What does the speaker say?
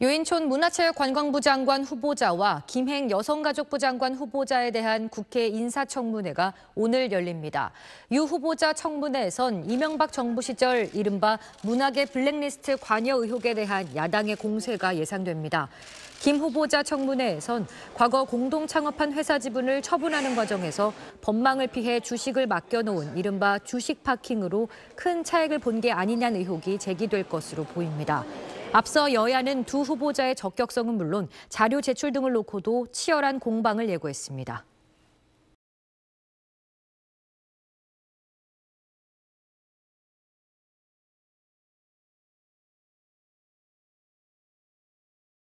유인촌 문화체육관광부 장관 후보자와 김행 여성가족부 장관 후보자에 대한 국회 인사청문회가 오늘 열립니다. 유 후보자 청문회에선 이명박 정부 시절 이른바 문학의 블랙리스트 관여 의혹에 대한 야당의 공세가 예상됩니다. 김 후보자 청문회에선 과거 공동 창업한 회사 지분을 처분하는 과정에서 법망을 피해 주식을 맡겨놓은 이른바 주식 파킹으로 큰 차익을 본 게 아니냐는 의혹이 제기될 것으로 보입니다. 앞서 여야는 두 후보자의 적격성은 물론 자료 제출 등을 놓고도 치열한 공방을 예고했습니다.